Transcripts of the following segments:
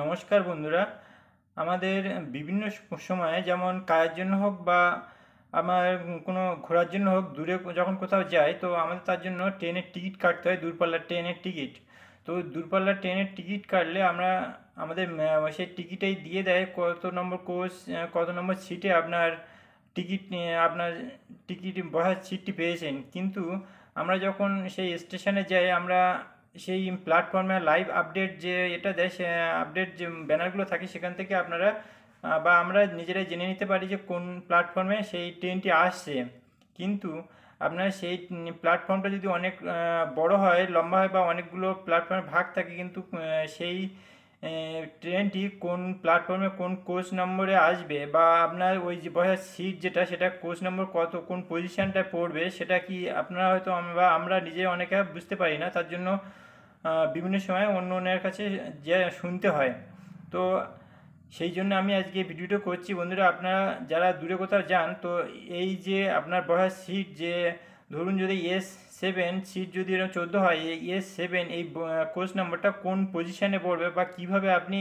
নমস্কার বন্ধুরা আমাদের বিভিন্ন সময়ে যেমন কাজের জন্য হোক বা আমার কোনো ঘোরার জন্য হোক দূরে যখন কোথাও যাই তো আমাদের তার জন্য ট্রেনের টিকিট কাটতে হয় দূরপাল্লার ট্রেনের টিকিট তো দূরপাল্লার ট্রেনের টিকিট কাটলে আমরা আমাদের সেই টিকিটেই দিয়ে দেয় কত নম্বর কোচ কত নম্বর সিটে আপনার টিকিট আপনার টিকিট বসার সিটটি পেয়েছেন কিন্তু আমরা যখন সেই স্টেশনে যাই আমরা সেই প্ল্যাটফর্মে লাইভ আপডেট যে এটা দেয় সে আপডেট যে ব্যানারগুলো থাকে সেখান থেকে আপনারা বা আমরা নিজেরাই জেনে নিতে পারি যে কোন প্ল্যাটফর্মে সেই ট্রেনটি আসছে কিন্তু আপনার সেই প্ল্যাটফর্মটা যদি অনেক বড় হয় লম্বা হয় বা অনেকগুলো প্ল্যাটফর্মে ভাগ থাকে কিন্তু সেই ট্রেনটি কোন প্ল্যাটফর্মে কোন কোচ নম্বরে আসবে বা আপনার ওই যে বসার সিট যেটা সেটা কোচ নম্বর কত কোন পজিশানটা পড়বে সেটা কি আপনারা হয়তো বা আমরা নিজে অনেকে বুঝতে পারি না তার জন্য বিভিন্ন সময় অন্য অন্যের কাছে যে শুনতে হয় তো সেই জন্য আমি আজকে ভিডিওটা করছি বন্ধুরা আপনারা যারা দূরে কোথাও যান তো এই যে আপনার বসার সিট যে ধরুন যদি এস সেভেন সিট যদি এরকম চোদ্দো হয় এই এস সেভেন এই কোর্স নম্বরটা কোন পজিশানে পড়বে বা কিভাবে আপনি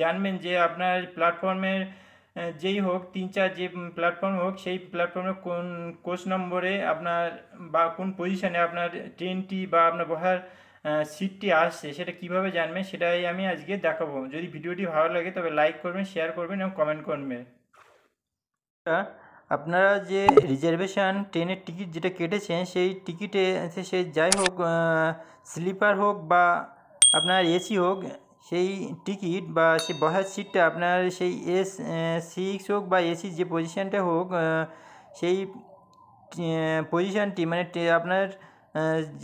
জানবেন যে আপনার প্ল্যাটফর্মের যেই হোক তিন চার যে প্ল্যাটফর্ম হোক সেই প্ল্যাটফর্মে কোন কোর্স নম্বরে আপনার বা কোন পজিশানে আপনার ট্রেনটি বা আপনার বসার সিটটি আসছে সেটা কিভাবে জানবেন সেটাই আমি আজকে দেখাবো যদি ভিডিওটি ভালো লাগে তবে লাইক করবেন শেয়ার করবেন এবং কমেন্ট করবেন আপনারা যে রিজার্ভেশন ট্রেনের টিকিট যেটা কেটেছেন সেই টিকিটে সে যাই হোক স্লিপার হোক বা আপনার এসি হোক সেই টিকিট বা সেই বসার সিটটা আপনার সেই এস সিক্স হোক বা এসি যে পজিশানটা হোক সেই পজিশানটি মানে আপনার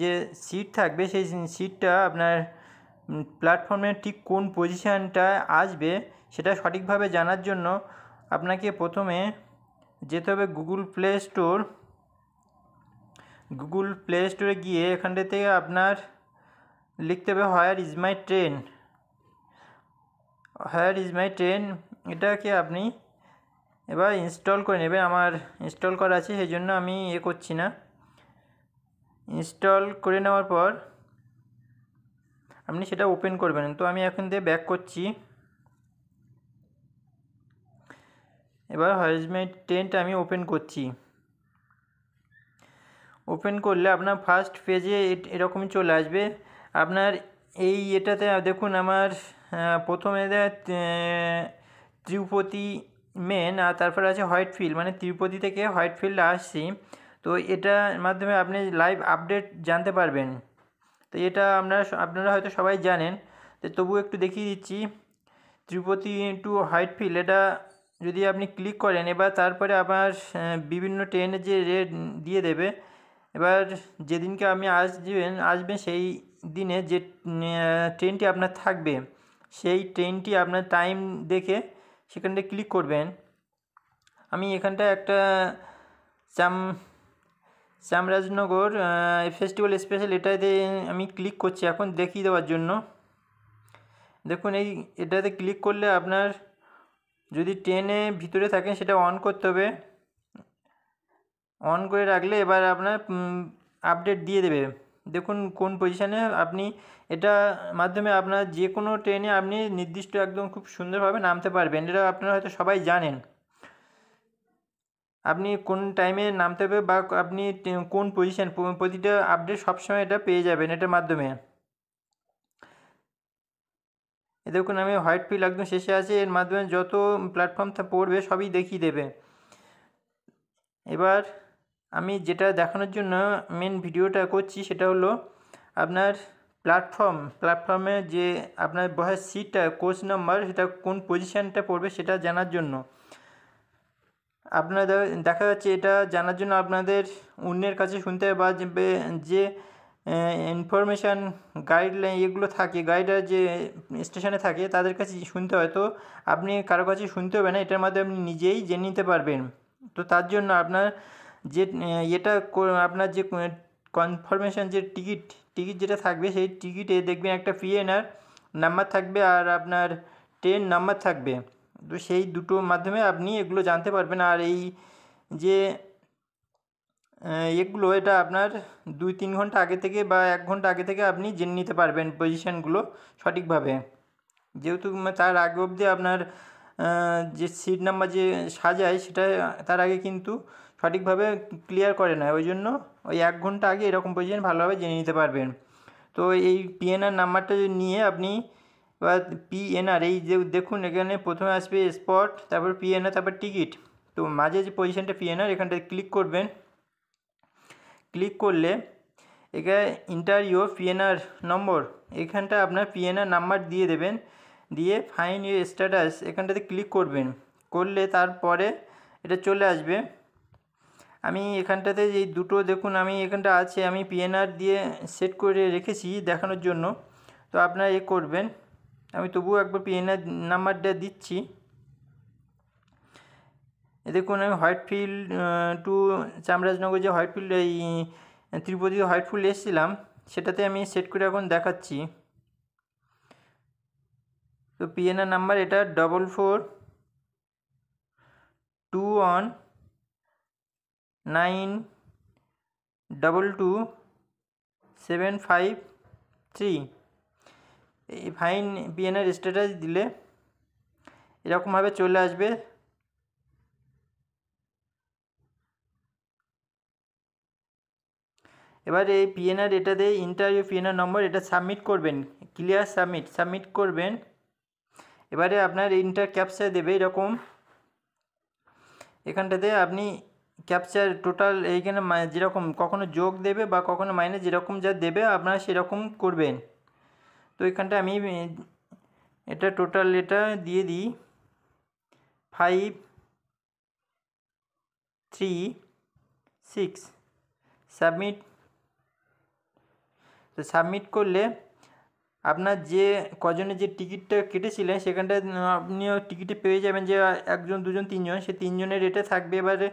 যে সিট থাকবে সেই সিটটা আপনার প্ল্যাটফর্মের ঠিক কোন পজিশানটা আসবে সেটা সঠিকভাবে জানার জন্য আপনাকে প্রথমে যেতে হবে Google Play Store Google Play স্টোরে গিয়ে এখানটা থেকে আপনার লিখতে হবে where is my train where is my train এটাকে আপনি এবার ইনস্টল করে নেবেন আমার ইনস্টল করা আছে সেই জন্য আমি ইয়ে করছি না ইনস্টল করে নেওয়ার পর আপনি সেটা ওপেন করবেন তো আমি এখন দিয়ে ব্যাক করছি এবার হ্যারাসমেন্ট টেনটা আমি ওপেন করছি ওপেন করলে আপনার ফার্স্ট পেজে এরকম চলে আসবে আপনার এই এটাতে দেখুন আমার প্রথমে তিরুপতি মেন আর তারপরে আছে হোয়াইট ফিল্ড মানে তিরুপতি থেকে হোয়াইট ফিল্ড আসছি তো এটার মাধ্যমে আপনি লাইভ আপডেট জানতে পারবেন তো এটা আপনারা আপনারা হয়তো সবাই জানেন তো তবু একটু দেখিয়ে দিচ্ছি তিরুপতি টু হোয়াইট ফিল্ড এটা যদি আপনি ক্লিক করেন এবার তারপরে আবার বিভিন্ন ট্রেনের যে রেট দিয়ে দেবে এবার যেদিনকে আপনি আসবেন আসবেন সেই দিনে যে ট্রেনটি আপনার থাকবে সেই ট্রেনটি আপনার টাইম দেখে সেখানটায় ক্লিক করবেন আমি এখানটা একটা চাম চামরাজনগর ফেস্টিভ্যাল স্পেশাল এটাতে আমি ক্লিক করছি এখন দেখিয়ে দেওয়ার জন্য দেখুন এই এটাতে ক্লিক করলে আপনার যদি টেনে ভিতরে থাকেন সেটা অন করতে হবে অন করে রাখলে এবার আপনার আপডেট দিয়ে দেবে দেখুন কোন পজিশানে আপনি এটা মাধ্যমে আপনার যে কোনো ট্রেনে আপনি নির্দিষ্ট একদম খুব সুন্দরভাবে নামতে পারবেন এটা আপনারা হয়তো সবাই জানেন আপনি কোন টাইমে নামতে হবে বা আপনি কোন পজিশান প্রতিটা আপডেট সবসময় এটা পেয়ে যাবেন এটার মাধ্যমে এ দেখুন আমি হোয়াইট ফিল একদম শেষে আছে এর মাধ্যমে যত প্ল্যাটফর্ম পড়বে সবই দেখিয়ে দেবে এবার আমি যেটা দেখানোর জন্য মেন ভিডিওটা করছি সেটা হলো আপনার প্ল্যাটফর্ম প্ল্যাটফর্মে যে আপনার বয়স সিটটা কোচ নাম্বার সেটা কোন পজিশানটা পড়বে সেটা জানার জন্য আপনাদের দেখা যাচ্ছে এটা জানার জন্য আপনাদের অন্যের কাছে শুনতে হবে বা যে ইনফরমেশান গাইডলাইন এগুলো থাকে গাইডার যে স্টেশনে থাকে তাদের কাছে শুনতে হয় তো আপনি কারো কাছে শুনতে হবে না এটার মাধ্যমে আপনি নিজেই জেনে নিতে পারবেন তো তার জন্য আপনার যে এটা আপনার যে কনফার্মেশান যে টিকিট টিকিট যেটা থাকবে সেই টিকিটে দেখবেন একটা পিএনআর নাম্বার থাকবে আর আপনার ট্রেন নাম্বার থাকবে তো সেই দুটো মাধ্যমে আপনি এগুলো জানতে পারবেন আর এই যে এগুলো এটা আপনার দুই তিন ঘন্টা আগে থেকে বা এক ঘন্টা আগে থেকে আপনি জেনে নিতে পারবেন পজিশানগুলো সঠিকভাবে যেহেতু তার আগে অবধি আপনার যে সিট নাম্বার যে সাজায় সেটা তার আগে কিন্তু সঠিকভাবে ক্লিয়ার করে না ওই জন্য ওই এক ঘন্টা আগে এরকম পজিশন ভালোভাবে জেনে নিতে পারবেন তো এই পিএনআর নাম্বারটা নিয়ে আপনি বা পিএনআর এই যে দেখুন এখানে প্রথমে আসবে স্পট তারপর পিএনআর তারপর টিকিট তো মাঝে যে পজিশানটা পিএনআর এখানটায় ক্লিক করবেন ক্লিক করলে এখানে ইন্টার ইউর পিএনআর নম্বর এখানটা আপনার পিএনআর নাম্বার দিয়ে দেবেন দিয়ে ফাইন ইউর স্ট্যাটাস এখানটাতে ক্লিক করবেন করলে তারপরে এটা চলে আসবে আমি এখানটাতে যে দুটো দেখুন আমি এখানটা আছে আমি পিএনআর দিয়ে সেট করে রেখেছি দেখানোর জন্য তো আপনারা এ করবেন আমি তবুও একবার পিএনআর নাম্বারটা দিচ্ছি দেখুন আমি হোয়াইট ফিল্ড টু চামরাজনগর যে হোয়াইট ফিল্ড এই ত্রিপতি হোয়াইট ফিল্ড এসেছিলাম সেটাতে আমি সেট করে এখন দেখাচ্ছি তো পিএনআর নাম্বার এটা double four two one nine double two seven five three এই ফাইন পিএনআর স্ট্যাটাস দিলে এরকমভাবে চলে আসবে এবার এই পিএনআর এটা দিয়ে ইন্টারভিউ পিএনআর নম্বর এটা সাবমিট করবেন ক্লিয়ার সাবমিট সাবমিট করবেন এবারে আপনার ইন্টার ক্যাপচার দেবে এরকম এখানটাতে আপনি ক্যাপচার টোটাল এইখানে মানে যেরকম কখনো যোগ দেবে বা কখনো মাইনে যেরকম যা দেবে আপনারা সেরকম করবেন তো এখানটা আমি এটা টোটাল এটা দিয়ে দিই ফাইভ থ্রি সিক্স সাবমিট তো সাবমিট করলে আপনার যে কজনের যে টিকিটটা কেটেছিলেন সেখানটায় আপনিও টিকিটে পেয়ে যাবেন যে একজন দুজন তিনজন সে তিনজনের রেটে থাকবে এবারে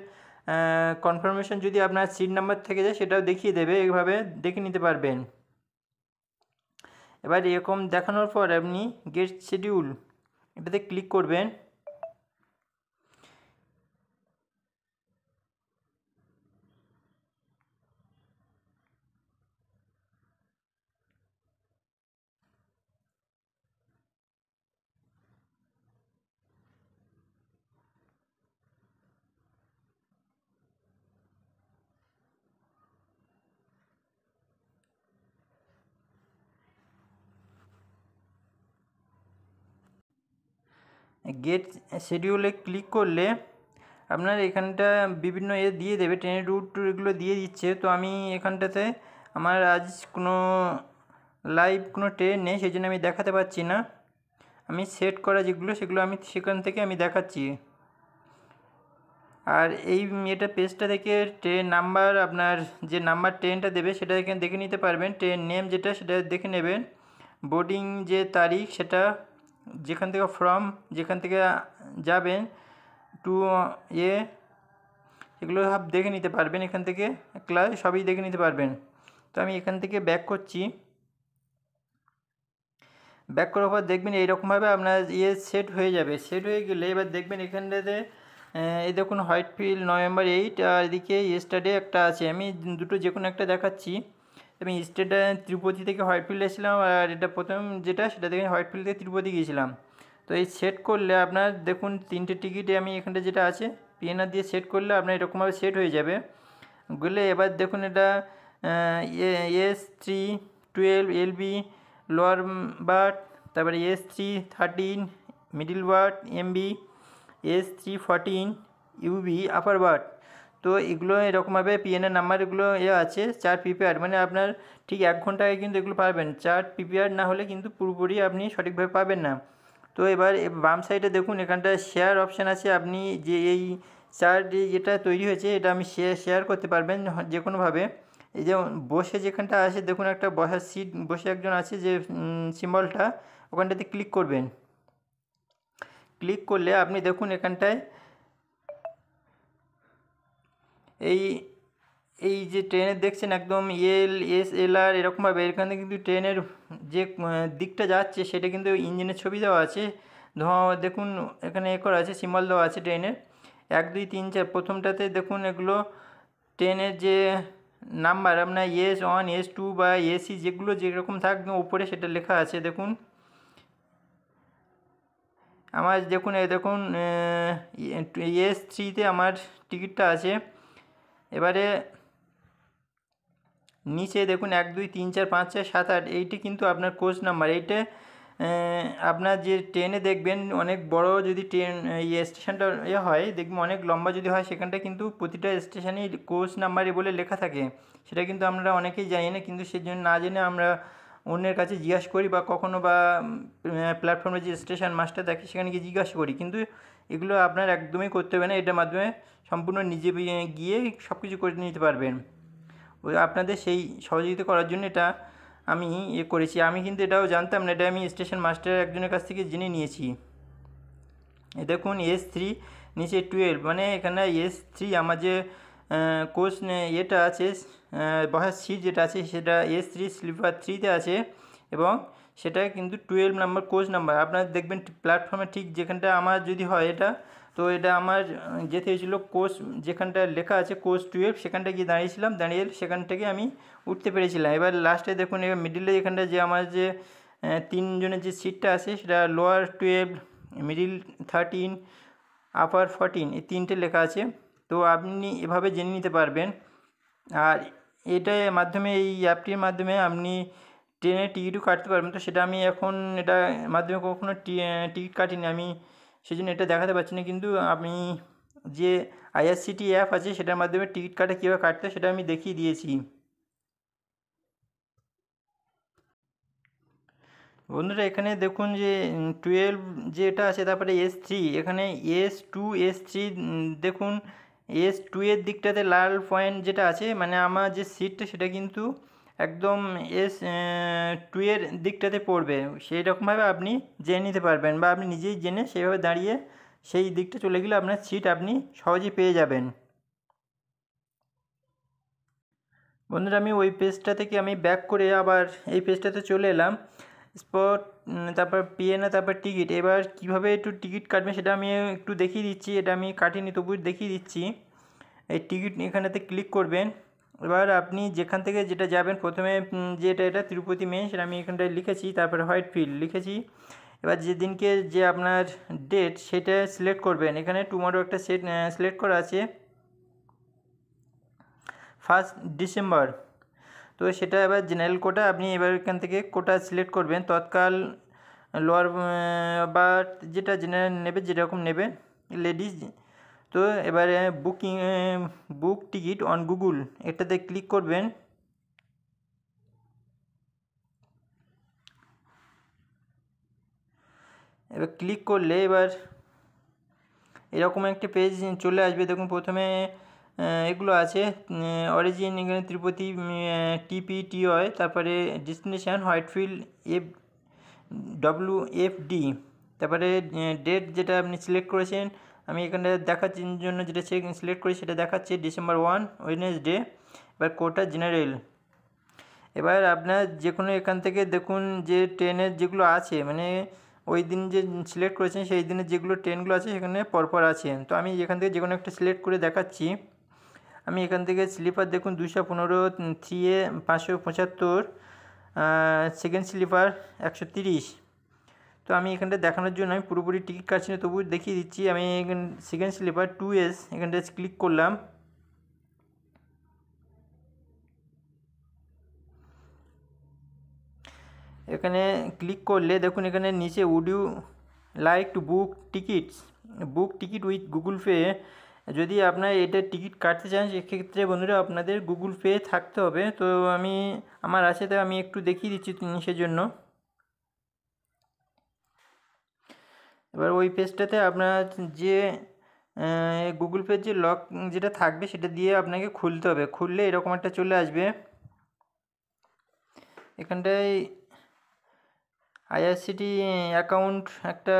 কনফার্মেশন যদি আপনার সিট নাম্বার থেকে যায় সেটাও দেখিয়ে দেবে এইভাবে দেখে নিতে পারবেন এবার এরকম দেখানোর পর আপনি গেট শিডিউল এটাতে ক্লিক করবেন গেট শিডিউলে ক্লিক করলে আপনার এখানটা বিভিন্ন এ দিয়ে দেবে ট্রেনের রুট এগুলো দিয়ে দিচ্ছে তো আমি এখানটাতে আমার আজ কোনো লাইভ কোনো ট্রেন নেই সেই জন্য আমি দেখাতে পারছি না আমি সেট করা যেগুলো সেগুলো আমি সেখান থেকে আমি দেখাচ্ছি আর এই এটা পেজটা থেকে ট্রেন নাম্বার আপনার যে নাম্বার ট্রেনটা দেবে সেটা এখানে দেখে নিতে পারবেন ট্রেন নেম যেটা সেটা দেখে নেবেন বোর্ডিং যে তারিখ সেটা যেখান থেকে ফ্রম যেখান থেকে যাবেন টু এ এগুলো সব দেখে নিতে পারবেন এখান থেকে ক্লাস সবই দেখে নিতে পারবেন তো আমি এখান থেকে ব্যাক করছি ব্যাক করার পর দেখবেন এইরকমভাবে আপনার ইয়ে সেট হয়ে যাবে সেট হয়ে গেলে এবার দেখবেন এখানটাতে এই দেখুন হোয়াইট ফিল নভেম্বর এইট আর এদিকে স্টাডে একটা আছে আমি দুটো যে কোনো একটা দেখাচ্ছি আমি স্টেটটা তিরুপতি থেকে হোয়াইট ফিল্ড এসেছিলাম আর এটা প্রথম যেটা সেটা থেকে ফিল্ড থেকে তিরুপতি গিয়েছিলাম তো এই সেট করলে আপনার দেখুন তিনটে টিকিটে আমি এখানটা যেটা আছে পিএনআর দিয়ে সেট করলে আপনার এরকমভাবে সেট হয়ে যাবে গেলে এবার দেখুন এটা S three twelve LB lower berth তারপরে S three thirteen middle berth MB S three fourteen UB upper berth তো এগুলো এরকমভাবে পিএনএ নাম্বার এগুলো এ আছে চার পিপিআর মানে আপনার ঠিক এক ঘন্টা আগে কিন্তু এগুলো পাবেন চার পিপিআর না হলে কিন্তু পুরোপুরি আপনি সঠিকভাবে পাবেন না তো এবার বাম সাইডে দেখুন এখানটায় শেয়ার অপশান আছে আপনি যে এই চার যেটা তৈরি হয়েছে এটা আমি শেয়ার শেয়ার করতে পারবেন যে কোনোভাবে এই যে বসে যেখানটা আছে দেখুন একটা বসার সিট বসে একজন আছে যে সিম্বলটা ওখানটাতে ক্লিক করবেন ক্লিক করলে আপনি দেখুন এখানটায় এই এই যে ট্রেনের দেখছেন একদম এল এস এল আর এরকমভাবে এখানে কিন্তু ট্রেনের যে দিকটা যাচ্ছে সেটা কিন্তু ইঞ্জিনের ছবি দেওয়া আছে ধোঁয়া দেখুন এখানে এ করা আছে সিম্বল দেওয়া আছে ট্রেনের এক দুই তিন চার প্রথমটাতে দেখুন এগুলো ট্রেনের যে নাম্বার আপনার এস ওয়ান এস টু বা এসি যেগুলো যেরকম থাকবে ওপরে সেটা লেখা আছে দেখুন আমার দেখুন এই দেখুন এস থ্রিতে আমার টিকিটটা আছে এবারে নিচে দেখুন এক দুই তিন চার পাঁচ ছয় সাত আট এইটি কিন্তু আপনার কোচ নাম্বার এইটা আপনার যে ট্রেনে দেখবেন অনেক বড় যদি ট্রেন ইয়ে স্টেশনটা ইয়ে হয় দেখবেন অনেক লম্বা যদি হয় সেখানটা কিন্তু প্রতিটা স্টেশনেই কোচ নাম্বারই বলে লেখা থাকে সেটা কিন্তু আমরা অনেকেই জানি না কিন্তু সেজন্য না জেনে আমরা অন্যের কাছে জিজ্ঞাসা করি বা কখনো বা প্ল্যাটফর্মে যে স্টেশন মাস্টার থাকে সেখানে গিয়ে জিজ্ঞাসা করি কিন্তু এগুলো আপনার একদমই করতে হবে না এটার মাধ্যমে সম্পূর্ণ নিজে গিয়ে সব কিছু করে নিতে পারবেন ওই আপনাদের সেই সহযোগিতা করার জন্য এটা আমি ইয়ে করেছি আমি কিন্তু এটাও জানতাম না এটা আমি স্টেশন মাস্টারের একজনের কাছ থেকে জেনে নিয়েছি এ দেখুন এস থ্রি নিচে টুয়েলভ মানে এখানে এস থ্রি আমার যে কোচ এটা আছে বহার সিট যেটা আছে সেটা এস থ্রি স্লিপার থ্রিতে আছে এবং সেটা কিন্তু টুয়েলভ নাম্বার কোচ নাম্বার আপনারা দেখবেন প্ল্যাটফর্মে ঠিক যেখানটা আমার যদি হয় এটা তো এটা আমার যেতে হয়েছিলো কোর্স যেখানটা লেখা আছে কোর্স টুয়েলভ সেখানটা গিয়ে দাঁড়িয়েছিলাম দাঁড়িয়ে সেখান থেকে আমি উঠতে পেরেছিলাম এবার লাস্টে দেখুন এবার মিডিলে এখানটা যে আমার যে তিনজনের যে সিটটা আছে সেটা lower twelve middle thirteen upper fourteen এই তিনটে লেখা আছে তো আপনি এভাবে জেনে নিতে পারবেন আর এটা মাধ্যমে এই অ্যাপটির মাধ্যমে আপনি ট্রেনের টিকিটও কাটতে পারবেন তো সেটা আমি এখন এটা মাধ্যমে কখনো টিকিট কাটিনি আমি সেই জন্য এটা দেখাতে পারছি না কিন্তু আমি যে আইআরসিটি অ্যাপ আছে সেটার মাধ্যমে টিকিট কাটে কীভাবে কাটতে সেটা আমি দেখিয়ে দিয়েছি বন্ধুরা এখানে দেখুন যে টুয়েলভ যেটা আছে তারপরে এস থ্রি এখানে এস টু এস থ্রি দেখুন এস টু এর দিকটাতে লাল পয়েন্ট যেটা আছে মানে আমার যে সিটটা সেটা কিন্তু একদম এস টু এর দিকটাতে পড়বে সেই রকমভাবে আপনি জেনে নিতে পারবেন বা আপনি নিজেই জেনে সেইভাবে দাঁড়িয়ে সেই দিকটা চলে গেলে আপনার সিট আপনি সহজে পেয়ে যাবেন বন্ধুরা আমি ওই পেজটা থেকে আমি ব্যাক করে আবার এই পেজটাতে চলে এলাম স্পট তারপর পিএনএ তারপর টিকিট এবার কিভাবে একটু টিকিট কাটবে সেটা আমি একটু দেখিয়ে দিচ্ছি এটা আমি কাটিনি তবু দেখিয়ে দিচ্ছি এই টিকিট এখানেতে ক্লিক করবেন এবার আপনি যেখান থেকে যেটা যাবেন প্রথমে যেটা এটা তিরুপতি মেন সেটা আমি এখানটায় লিখেছি তারপরে হোয়াইট ফিল্ড লিখেছি এবার যেদিনকে যে আপনার ডেট সেটা সিলেক্ট করবেন এখানে টুমারো একটা সেট সিলেক্ট করা আছে ফার্স্ট ডিসেম্বর তো সেটা এবার জেনারেল কোটা আপনি এবার এখান থেকে কোটা সিলেক্ট করবেন তৎকাল লোয়ার বা যেটা জেনারেল নেবে যেরকম নেবে লেডিস তো এবারে booking book ticket on Google এটাতে ক্লিক করবেন এবার ক্লিক করলে এবার এরকম একটা পেজ চলে আসবে দেখুন প্রথমে এগুলো আছে অরিজিন এখানে তিরুপতি টিপি টি হয় তারপরে destination Whitefield F W F D তারপরে ডেট যেটা আপনি সিলেক্ট করেছেন আমি এখানে দেখাচ্ছি জন্য যেটা সিলেক্ট করি সেটা দেখাচ্ছি ডিসেম্বর ওয়ান ওয়েডনেসডে এবার কোটা জেনারেল এবার আপনার যে কোনো এখান থেকে দেখুন যে ট্রেনের যেগুলো আছে মানে ওই দিন যে সিলেক্ট করেছেন সেই দিনের যেগুলো ট্রেনগুলো আছে সেখানে পরপর আছে তো আমি এখান থেকে যে কোনো একটা সিলেক্ট করে দেখাচ্ছি আমি এখান থেকে স্লিপার দেখুন দুশো পনেরো থ্রি এ পাঁচশো পঁচাত্তর সেকেন্ড স্লিপার একশো তিরিশ তো আমি এখানটা দেখানোর জন্য আমি পুরোপুরি টিকিট কাটছি না তবু দেখিয়ে দিচ্ছি আমি এখানে সেকেন্ড স্লিপার টু এস এখানটা ক্লিক করলাম এখানে ক্লিক করলে দেখুন এখানে নিচে would you like to book tickets book ticket with Google Pay যদি আপনার এটা টিকিট কাটতে চান সেক্ষেত্রে বন্ধুরা আপনাদের গুগল পে থাকতে হবে তো আমি আমার আছে তো আমি একটু দেখিয়ে দিচ্ছি সেজন্য জন্য এবার ওই পেজটাতে আপনার যে গুগল পে যে লক যেটা থাকবে সেটা দিয়ে আপনাকে খুলতে হবে খুললে এরকম একটা চলে আসবে এখানটায় আইআরসিটি অ্যাকাউন্ট একটা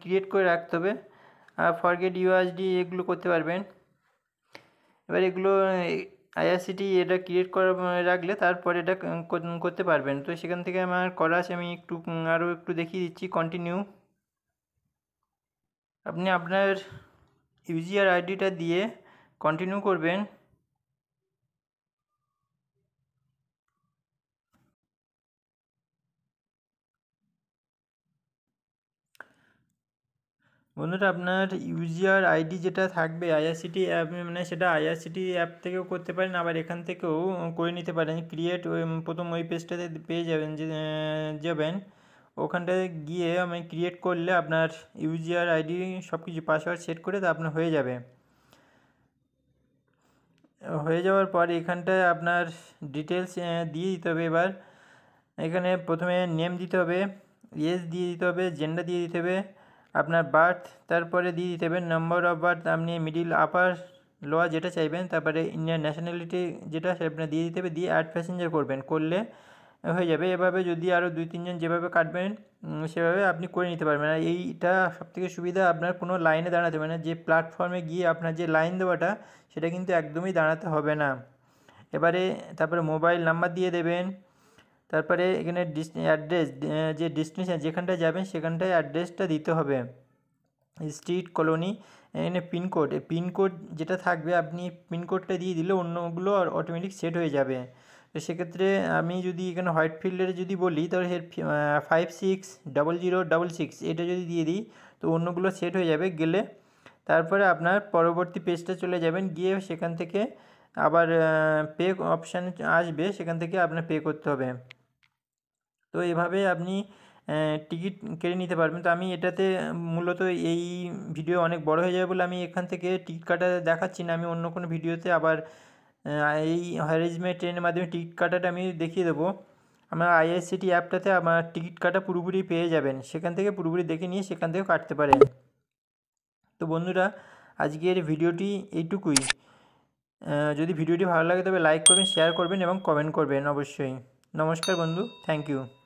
ক্রিয়েট করে রাখতে হবে আর ফরগেট ইউএসডি এগুলো করতে পারবেন এবার এগুলো আইআরসিটি এটা ক্রিয়েট করা রাখলে তারপরে এটা করতে পারবেন তো সেখান থেকে আমার করা আছে আমি একটু আরও একটু দেখিয়ে দিচ্ছি কন্টিনিউ আপনি আপনার ইউজিআর আইডিটা দিয়ে কন্টিনিউ করবেন বন্ধুরা আপনার ইউজিআর আইডি যেটা থাকবে আইআরসিটি অ্যাপ মানে সেটা আইআরসিটি অ্যাপ থেকেও করতে পারেন আবার এখান থেকেও করে নিতে পারেন ক্রিয়েট প্রথম ওই পেজটাতে পেয়ে যাবেন যাবেন ওখানটায় গিয়ে আমি ক্রিয়েট করলে আপনার ইউজিআর আইডি সব কিছু পাসওয়ার্ড সেট করে তা আপনার হয়ে যাবে হয়ে যাওয়ার পর এখানটায় আপনার ডিটেলস দিয়ে দিতে হবে এবার এখানে প্রথমে নেম দিতে হবে এজ দিয়ে দিতে হবে জেন্ডার দিয়ে দিতে হবে আপনার বার্থ তারপরে দিয়ে দিতে হবে নম্বর অফ বার্থ আপনি মিডিল আপার লোয়া যেটা চাইবেন তারপরে ইন্ডিয়ান ন্যাশনালিটি যেটা সেটা দিয়ে দিতে হবে দিয়ে অ্যাড প্যাসেঞ্জার করবেন করলে হয়ে যাবে এভাবে যদি আরও দুই তিনজন যেভাবে কাটবেন সেভাবে আপনি করে নিতে পারবেন আর এইটা সবথেকে সুবিধা আপনার কোনো লাইনে দাঁড়াতে হবে না যে প্ল্যাটফর্মে গিয়ে আপনার যে লাইন দেওয়াটা সেটা কিন্তু একদমই দাঁড়াতে হবে না এবারে তারপরে মোবাইল নাম্বার দিয়ে দেবেন তারপরে এখানে অ্যাড্রেস যে ডেস্টিনেশান যেখানটায় যাবেন সেখানটায় অ্যাড্রেসটা দিতে হবে স্ট্রিট কলোনি এখানে পিনকোড পিনকোড যেটা থাকবে আপনি পিনকোডটা দিয়ে দিলে অন্যগুলো অটোমেটিক সেট হয়ে যাবে তো সেক্ষেত্রে আমি যদি এখানে হোয়াইট ফিল্ডের যদি বলি তাহলে এর five six double zero double six এটা যদি দিয়ে দিই তো অন্যগুলো সেট হয়ে যাবে গেলে তারপরে আপনার পরবর্তী পেজটা চলে যাবেন গিয়ে সেখান থেকে আবার পে অপশান আসবে সেখান থেকে আপনার পে করতে হবে তো এভাবে আপনি টিকিট কেড়ে নিতে পারবেন তো আমি এটাতে মূলত এই ভিডিও অনেক বড় হয়ে যাবে বলে আমি এখান থেকে টিকিট কাটা দেখাচ্ছি না আমি অন্য কোনো ভিডিওতে আবার এই হ্যারেজমেন্ট ট্রেনের মাধ্যমে টিকিট কাটাটা আমি দেখিয়ে দেবো আমার আইআরসিটি অ্যাপটাতে আমার টিকিট কাটা পুরোপুরি পেয়ে যাবেন সেখান থেকে পুরোপুরি দেখে নিয়ে সেখান থেকে কাটতে পারেন তো বন্ধুরা আজকের ভিডিওটি এইটুকুই যদি ভিডিওটি ভালো লাগে তবে লাইক করবেন শেয়ার করবেন এবং কমেন্ট করবেন অবশ্যই নমস্কার বন্ধু থ্যাংক ইউ